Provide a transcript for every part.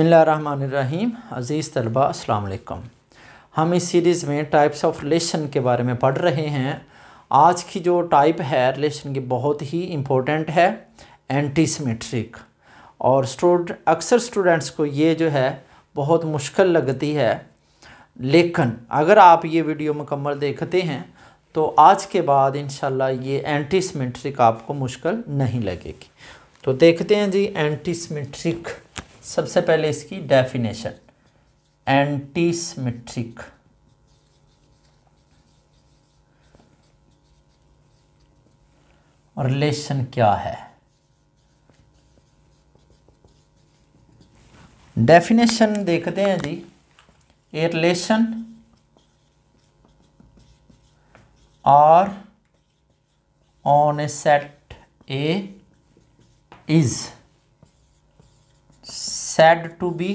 बसमीम अज़ीज़ तलबा अलकुम हम इस सीरीज़ में टाइप्स ऑफ रिलेशन के बारे में पढ़ रहे हैं आज की जो टाइप है रिलेशन की बहुत ही इम्पोर्टेंट है एंटीसीमेट्रिक और स्टूड अक्सर स्टूडेंट्स को ये जो है बहुत मुश्किल लगती है लेकिन अगर आप ये वीडियो मुकम्मल देखते हैं तो आज के बाद इन ये एंटीसीमेट्रिक आपको मुश्किल नहीं लगेगी तो देखते हैं जी एंटीसीमेट्रिक सबसे पहले इसकी डेफिनेशन एंटीसमेट्रिक रिलेशन क्या है डेफिनेशन देखते हैं जी A relation R on A set A is said to be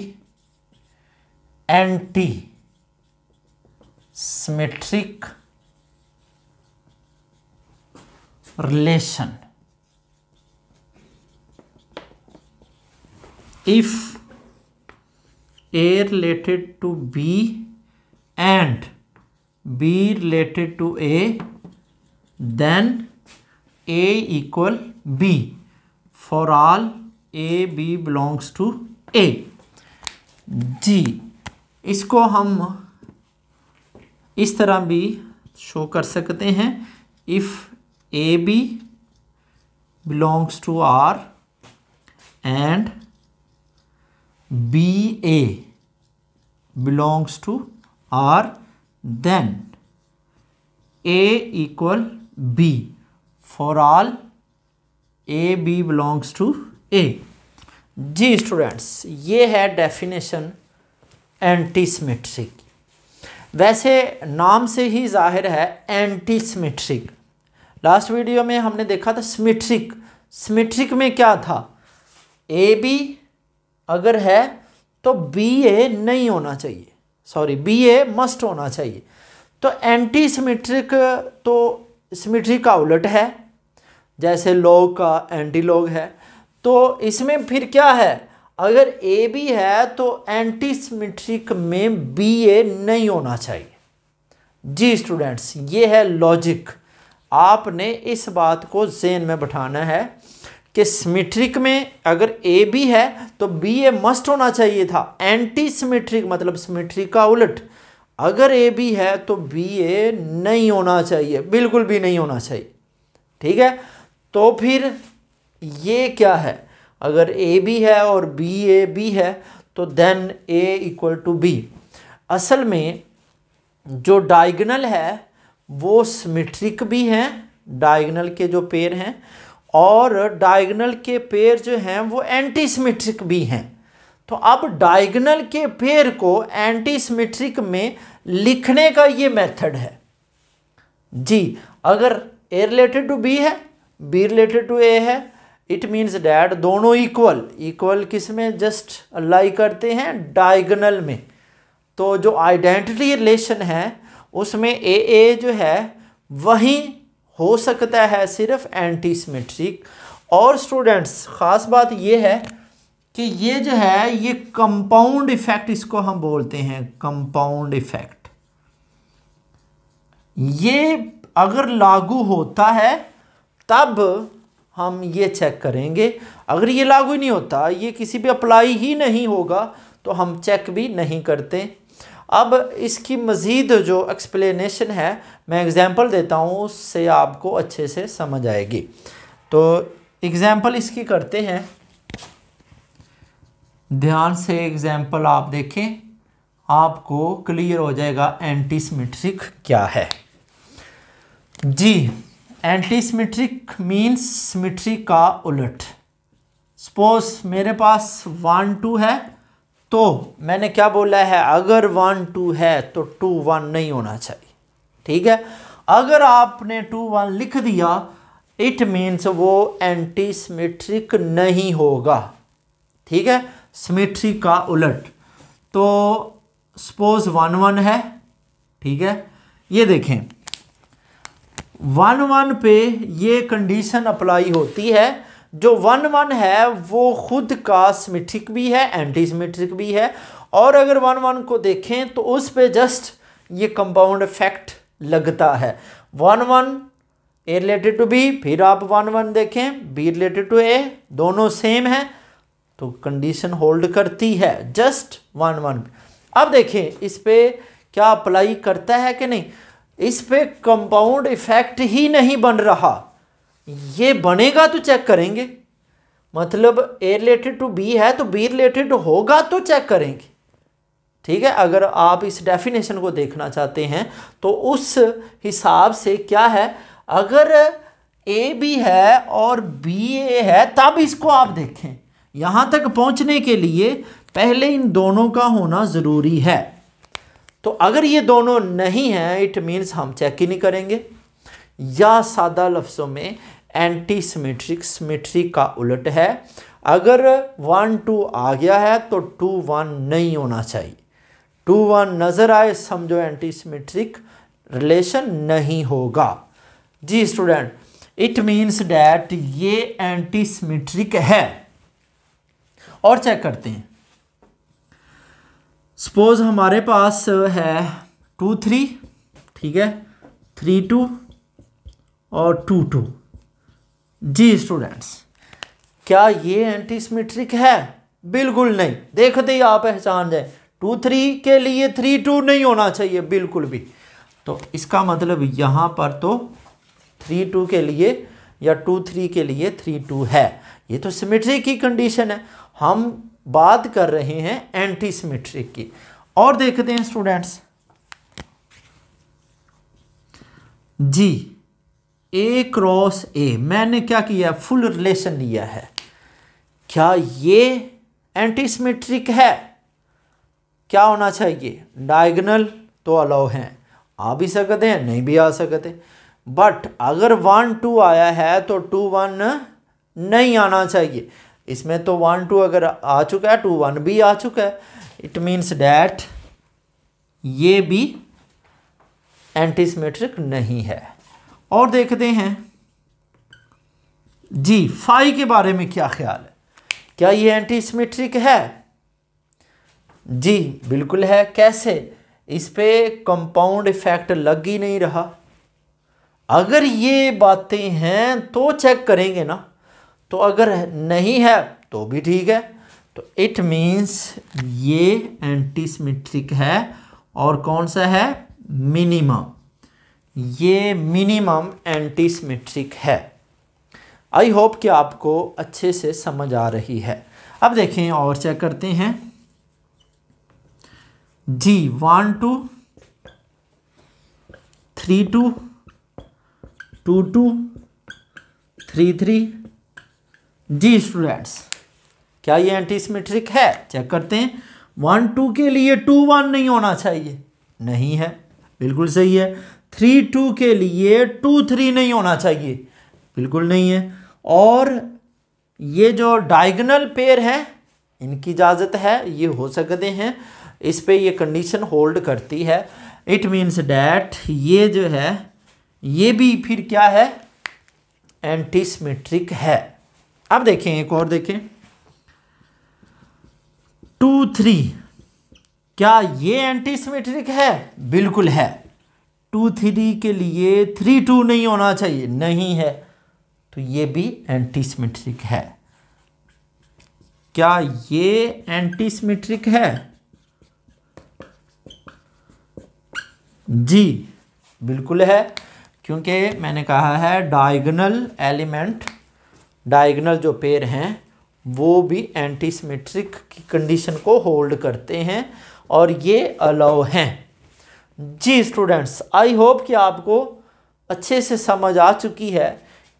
anti symmetric relation if a related to b and b related to a then a equal b for all A B belongs to A जी इसको हम इस तरह भी show कर सकते हैं if A B belongs to R and B A belongs to R then A equal B for all A B belongs to A जी स्टूडेंट्स ये है डेफिनेशन एंटीसमेट्रिक वैसे नाम से ही जाहिर है एंटीसमेट्रिक लास्ट वीडियो में हमने देखा था सिमेट्रिक सिमेट्रिक में क्या था ए बी अगर है तो बी ए नहीं होना चाहिए सॉरी बी ए मस्ट होना चाहिए तो एंटी सिमेट्रिक तो सिमेट्रिक का उलट है जैसे लॉग का एंटी लॉग है तो इसमें फिर क्या है अगर ए बी है तो एंटी में बी ए नहीं होना चाहिए जी स्टूडेंट्स ये है लॉजिक आपने इस बात को जेन में बैठाना है कि सिमेट्रिक में अगर ए बी है तो बी ए मस्ट होना चाहिए था एंटी सिमेट्रिक मतलब सिमेट्रिक का उलट अगर ए बी है तो बी ए नहीं होना चाहिए बिल्कुल भी नहीं होना चाहिए ठीक है तो फिर ये क्या है अगर ए बी है और बी ए बी है तो then A equal to B असल में जो डायगनल है वो सिमेट्रिक भी हैं डायगनल के जो पेड़ हैं और डायगनल के पेड़ जो हैं वो एंटी सिमेट्रिक भी हैं तो अब डायगनल के पेड़ को एंटी सिमेट्रिक में लिखने का ये मेथड है जी अगर ए रिलेटेड टू बी है बी रिलेटेड टू ए है इट मीन्स डैट दोनों इक्वल इक्वल किस में जस्ट लाई करते हैं डायगनल में तो जो आइडेंटिटी रिलेशन है उसमें ए ए जो है वहीं हो सकता है सिर्फ एंटी सिमेट्रिक और स्टूडेंट्स ख़ास बात ये है कि ये जो है ये कंपाउंड इफेक्ट इसको हम बोलते हैं कंपाउंड इफेक्ट ये अगर लागू होता है तब हम ये चेक करेंगे अगर ये लागू ही नहीं होता ये किसी भी अप्लाई ही नहीं होगा तो हम चेक भी नहीं करते अब इसकी मज़ीद जो एक्सप्लेनेशन है मैं एग्ज़ाम्पल देता हूँ उससे आपको अच्छे से समझ आएगी तो एग्ज़ाम्पल इसकी करते हैं ध्यान से एग्ज़ाम्पल आप देखें आपको क्लियर हो जाएगा एंटी क्या है जी एंटी सिमिट्रिक मीन्स सिमिट्री का उलट सपोज मेरे पास वन टू है तो मैंने क्या बोला है अगर वन टू है तो टू वन नहीं होना चाहिए ठीक है अगर आपने टू वन लिख दिया इट मीन्स वो एंटी सिमिट्रिक नहीं होगा ठीक है सिमिट्री का उलट तो सपोज वन वन है ठीक है ये देखें वन वन पे ये कंडीशन अप्लाई होती है जो वन वन है वो खुद का सिमेट्रिक भी है एंटी सिमेट्रिक भी है और अगर वन वन को देखें तो उस पर जस्ट ये कंपाउंड इफेक्ट लगता है one one A related to B फिर आप वन वन देखें बी रिलेटेड टू ए दोनों सेम है तो कंडीशन होल्ड करती है जस्ट वन वन अब देखें इस पे क्या अप्लाई करता है कि नहीं इस पर कंपाउंड इफेक्ट ही नहीं बन रहा ये बनेगा तो चेक करेंगे मतलब ए रिलेटेड टू बी है तो बी रिलेटेड होगा तो चेक करेंगे ठीक है अगर आप इस डेफिनेशन को देखना चाहते हैं तो उस हिसाब से क्या है अगर ए बी है और बी ए है तब इसको आप देखें यहाँ तक पहुँचने के लिए पहले इन दोनों का होना ज़रूरी है तो अगर ये दोनों नहीं हैं इट मीन्स हम चेक ही नहीं करेंगे या सादा लफ्ज़ों में एंटी सिमेट्रिक सिमेट्री का उलट है अगर वन टू आ गया है तो टू वन नहीं होना चाहिए टू वन नज़र आए समझो एंटी सिमेट्रिक रिलेशन नहीं होगा जी स्टूडेंट इट मीन्स डैट ये एंटी सिमेट्रिक है और चेक करते हैं सपोज हमारे पास uh, है टू थ्री ठीक है थ्री टू और टू टू जी स्टूडेंट्स क्या ये एंटी सिमेट्रिक है बिल्कुल नहीं देखते ही आप पहचान जाए टू थ्री के लिए थ्री टू नहीं होना चाहिए बिल्कुल भी तो इसका मतलब यहाँ पर तो थ्री टू के लिए या टू थ्री के लिए थ्री टू है ये तो सिमेट्रिक की कंडीशन है हम बात कर रहे हैं एंटी सिमेट्रिक की और देखते हैं स्टूडेंट्स जी ए क्रॉस ए मैंने क्या किया फुल रिलेशन लिया है क्या ये एंटी सिमेट्रिक है क्या होना चाहिए डायगनल तो अलाउ है आ भी सकते हैं नहीं भी आ सकते बट अगर वन टू आया है तो टू वन नहीं आना चाहिए इसमें तो वन टू अगर आ चुका है टू वन भी आ चुका है इट मीन्स डैट ये भी एंटीसीमेट्रिक नहीं है और देखते हैं जी फाई के बारे में क्या ख्याल है क्या ये एंटीसीमेट्रिक है जी बिल्कुल है कैसे इस पर कंपाउंड इफेक्ट लग ही नहीं रहा अगर ये बातें हैं तो चेक करेंगे ना तो अगर नहीं है तो भी ठीक है तो इट मीन्स ये एंटीसिमेट्रिक है और कौन सा है मिनिमम ये मिनिमम एंटीसिमेट्रिक है आई होप कि आपको अच्छे से समझ आ रही है अब देखें और चेक करते हैं जी one two three two two two three three जी स्टूडेंट्स क्या ये एंटी सिमेट्रिक है चेक करते हैं वन टू के लिए टू वन नहीं होना चाहिए नहीं है बिल्कुल सही है थ्री टू के लिए टू थ्री नहीं होना चाहिए बिल्कुल नहीं है और ये जो डायगनल पेयर है इनकी इजाज़त है ये हो सकते हैं इस पे ये कंडीशन होल्ड करती है इट मीन्स डैट ये जो है ये भी फिर क्या है एंटीसीमेट्रिक है अब देखें एक और देखें टू थ्री क्या ये एंटीसीमेट्रिक है बिल्कुल है टू थ्री के लिए थ्री टू नहीं होना चाहिए नहीं है तो ये भी एंटीसीमेट्रिक है क्या ये एंटीसीमेट्रिक है जी बिल्कुल है क्योंकि मैंने कहा है डायगोनल एलिमेंट डायगनल जो पेयर हैं वो भी एंटीसीमेट्रिक की कंडीशन को होल्ड करते हैं और ये अलाउ हैं जी स्टूडेंट्स आई होप कि आपको अच्छे से समझ आ चुकी है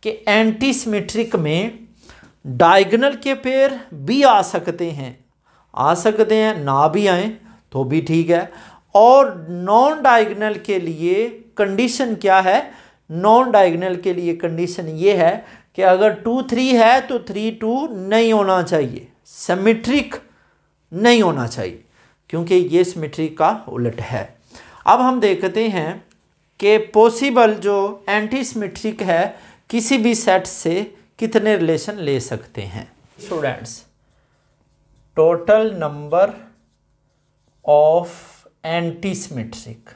कि एंटीसीमेट्रिक में डायगनल के पेयर भी आ सकते हैं आ सकते हैं ना भी आए तो भी ठीक है और नॉन डायगनल के लिए कंडीशन क्या है नॉन डायगनल के लिए कंडीशन ये है कि अगर टू थ्री है तो थ्री टू नहीं होना चाहिए सिमेट्रिक नहीं होना चाहिए क्योंकि ये सिमेट्रिक का उलट है अब हम देखते हैं कि पॉसिबल जो एंटी सिमेट्रिक है किसी भी सेट से कितने रिलेशन ले सकते हैं students total number of antisymmetric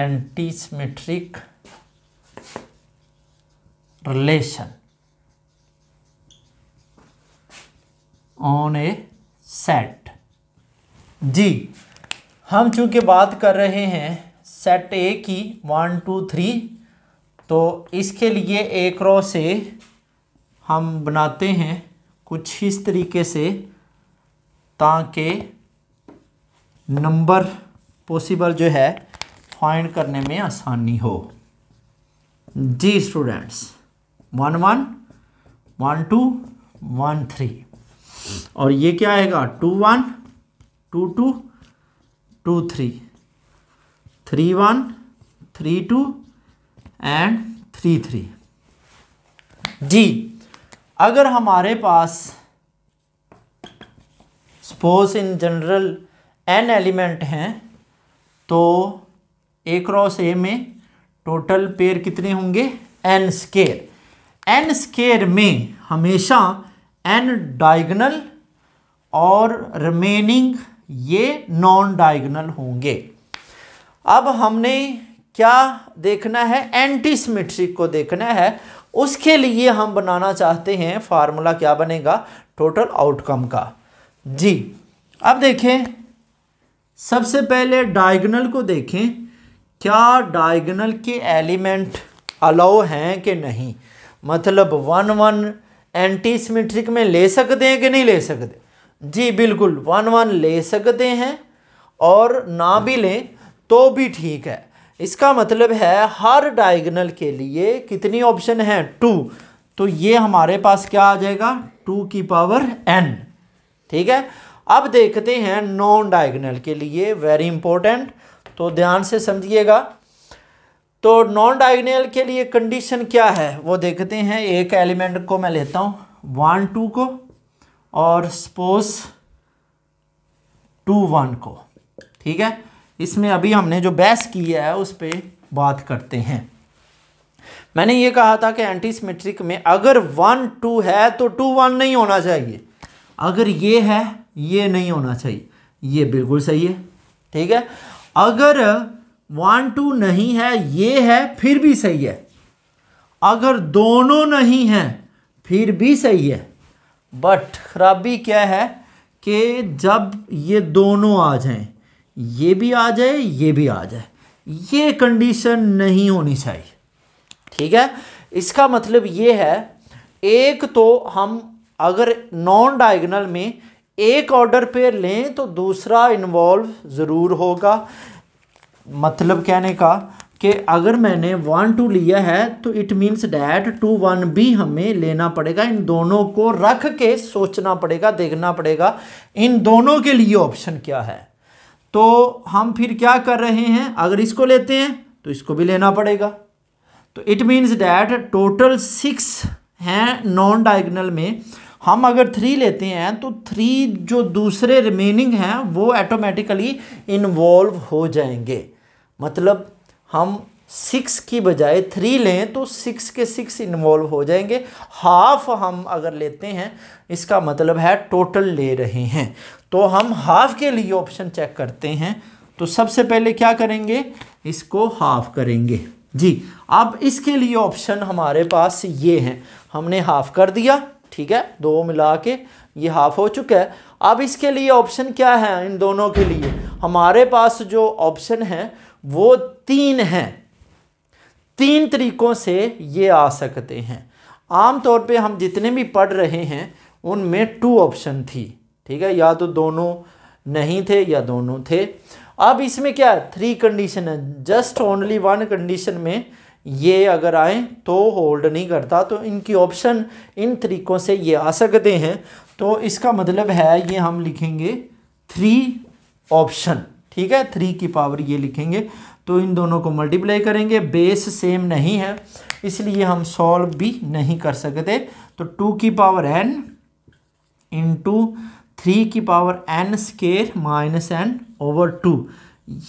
antisymmetric relation on a set जी हम चूंकि बात कर रहे हैं सेट ए की वन टू थ्री तो इसके लिए ए क्रॉस ए हम बनाते हैं कुछ इस तरीके से ताकि नंबर पॉसिबल जो है फाइंड करने में आसानी हो जी students one one one two one three और ये क्या आएगा two one two two two three three one three two and three three जी अगर हमारे पास suppose in general N element हैं तो ए क्रॉस ए में टोटल पेयर कितने होंगे एन स्केयर एन स्केयर में हमेशा एन डायगनल और रिमेनिंग ये नॉन डायगनल होंगे अब हमने क्या देखना है एंटी सिमेट्रिक को देखना है उसके लिए हम बनाना चाहते हैं फार्मूला क्या बनेगा टोटल आउटकम का जी अब देखें सबसे पहले डायगनल को देखें क्या डायगनल के एलिमेंट अलाउ हैं कि नहीं मतलब वन वन एंटी सिमेट्रिक में ले सकते हैं कि नहीं ले सकते जी बिल्कुल वन वन ले सकते हैं और ना भी लें तो भी ठीक है इसका मतलब है हर डायगनल के लिए कितनी ऑप्शन है टू तो ये हमारे पास क्या आ जाएगा टू की पावर एन ठीक है अब देखते हैं नॉन डायगनल के लिए वेरी इंपॉर्टेंट तो ध्यान से समझिएगा तो नॉन डायगोनल के लिए कंडीशन क्या है वो देखते हैं एक एलिमेंट को मैं लेता हूँ वन टू को और सपोज टू वन को ठीक है इसमें अभी हमने जो बहस किया है उस पर बात करते हैं मैंने ये कहा था कि एंटीसमेट्रिक में अगर वन टू है तो टू वन नहीं होना चाहिए अगर ये है ये नहीं होना चाहिए ये बिल्कुल सही है ठीक है अगर वन टू नहीं है ये है फिर भी सही है अगर दोनों नहीं हैं फिर भी सही है बट खराबी क्या है कि जब ये दोनों आ जाएं ये भी आ जाए ये भी आ जाए ये कंडीशन नहीं होनी चाहिए ठीक है इसका मतलब ये है एक तो हम अगर नॉन डायगनल में एक ऑर्डर पे लें तो दूसरा इन्वॉल्व ज़रूर होगा मतलब कहने का कि अगर मैंने वन टू लिया है तो it means that two one भी हमें लेना पड़ेगा इन दोनों को रख के सोचना पड़ेगा देखना पड़ेगा इन दोनों के लिए ऑप्शन क्या है तो हम फिर क्या कर रहे हैं अगर इसको लेते हैं तो इसको भी लेना पड़ेगा तो it means that total six हैं नॉन डायगनल में हम अगर थ्री लेते हैं तो थ्री जो दूसरे रिमेनिंग हैं वो ऐटोमेटिकली इन्वॉल्व हो जाएंगे मतलब हम सिक्स की बजाय थ्री लें तो सिक्स के सिक्स इन्वॉल्व हो जाएंगे हाफ हम अगर लेते हैं इसका मतलब है टोटल ले रहे हैं तो हम हाफ के लिए ऑप्शन चेक करते हैं तो सबसे पहले क्या करेंगे इसको हाफ करेंगे जी अब इसके लिए ऑप्शन हमारे पास ये हैं हमने हाफ कर दिया ठीक है दो मिला के ये हाफ हो चुका है अब इसके लिए ऑप्शन क्या है इन दोनों के लिए हमारे पास जो ऑप्शन है वो तीन हैं तीन तरीक़ों से ये आ सकते हैं आमतौर पे हम जितने भी पढ़ रहे हैं उनमें टू ऑप्शन थी ठीक है या तो दोनों नहीं थे या दोनों थे अब इसमें क्या थ्री कंडीशन है जस्ट ओनली वन कंडीशन में ये अगर आए तो होल्ड नहीं करता तो इनकी ऑप्शन इन तरीक़ों से ये आ सकते हैं तो इसका मतलब है ये हम लिखेंगे थ्री ऑप्शन ठीक है थ्री की पावर ये लिखेंगे तो इन दोनों को मल्टीप्लाई करेंगे बेस सेम नहीं है इसलिए हम सॉल्व भी नहीं कर सकते तो टू की पावर एन इंटू थ्री की power N square minus N over two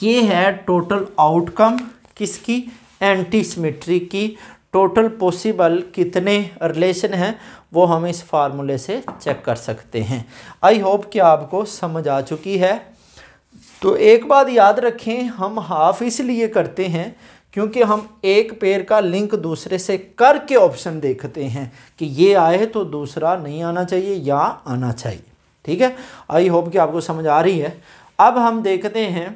ये है टोटल आउटकम किसकी एंटी सिमेट्री की टोटल पॉसिबल कितने रिलेशन हैं वो हम इस फार्मूले से चेक कर सकते हैं आई होप कि आपको समझ आ चुकी है तो एक बात याद रखें हम हाफ इसलिए करते हैं क्योंकि हम एक पेयर का लिंक दूसरे से करके ऑप्शन देखते हैं कि ये आए तो दूसरा नहीं आना चाहिए या आना चाहिए ठीक है आई होप कि आपको समझ आ रही है अब हम देखते हैं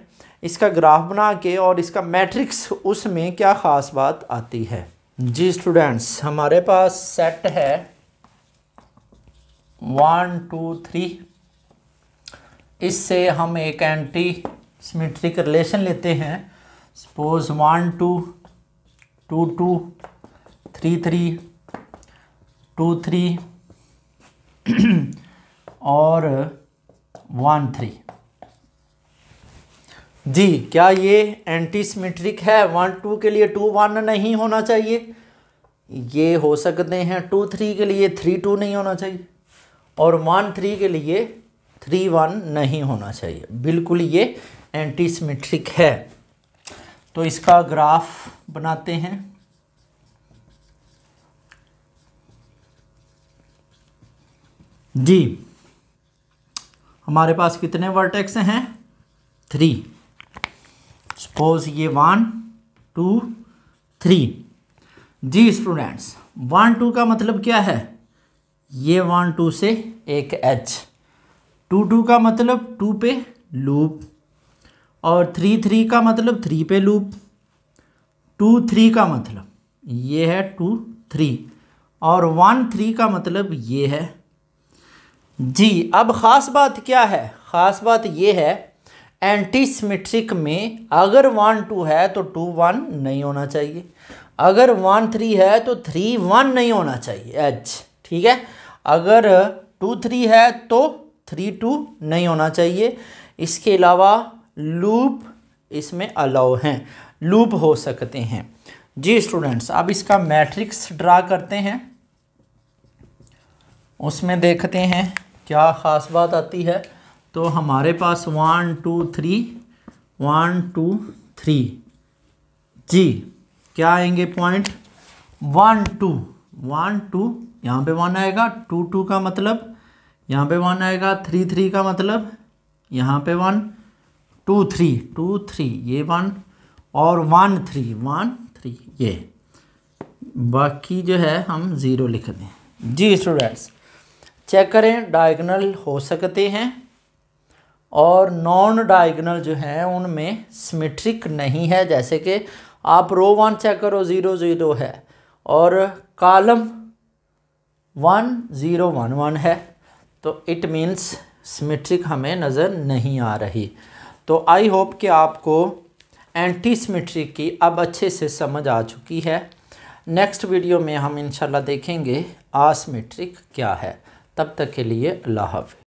इसका ग्राफ बना के और इसका मैट्रिक्स उसमें क्या ख़ास बात आती है जी स्टूडेंट्स हमारे पास सेट है वन टू थ्री इससे हम एक एंटी सिमेट्रिक रिलेशन लेते हैं suppose one two two two three three two three और वन थ्री जी क्या ये एंटी सिमेट्रिक है वन टू के लिए टू वन नहीं होना चाहिए ये हो सकते हैं टू थ्री के लिए थ्री टू नहीं होना चाहिए और वन थ्री के लिए थ्री वन नहीं होना चाहिए बिल्कुल ये एंटी है तो इसका ग्राफ बनाते हैं जी हमारे पास कितने वर्टेक्स हैं थ्री सपोज ये वन टू थ्री जी स्टूडेंट्स वन टू का मतलब क्या है ये वन टू से एक एच टू टू का मतलब टू पे लूप और थ्री थ्री का मतलब थ्री पे लूप टू थ्री का मतलब ये है टू थ्री और वन थ्री का मतलब ये है जी अब ख़ास बात क्या है ख़ास बात ये है एंटी सिमेट्रिक में अगर वन टू है तो टू वन नहीं होना चाहिए अगर वन थ्री है तो थ्री वन नहीं होना चाहिए एच ठीक है अगर टू थ्री है तो थ्री टू नहीं होना चाहिए इसके अलावा लूप इसमें अलाउ हैं लूप हो सकते हैं जी स्टूडेंट्स अब इसका मैट्रिक्स ड्रा करते हैं उसमें देखते हैं क्या ख़ास बात आती है तो हमारे पास one two three one two three जी क्या आएंगे point one two one two यहाँ पे वन आएगा टू टू का मतलब यहाँ पे वन आएगा थ्री थ्री का मतलब यहाँ पे one two three two three ये वन और वन थ्री वन थ्री ये बाकी जो है हम ज़ीरो लिख दें जी स्टूडेंट्स चेक करें डायगनल हो सकते हैं और नॉन डायगनल जो हैं उनमें सिमेट्रिक नहीं है जैसे कि आप रो वन चेक करो ज़ीरो ज़ीरो है और column one zero one one है तो इट मीन्स सिमेट्रिक हमें नज़र नहीं आ रही तो आई होप कि आपको एंटी सिमेट्रिक की अब अच्छे से समझ आ चुकी है नेक्स्ट वीडियो में हम इंशाल्लाह देखेंगे आसमेट्रिक क्या है तब तक के लिए अल्लाह हाफि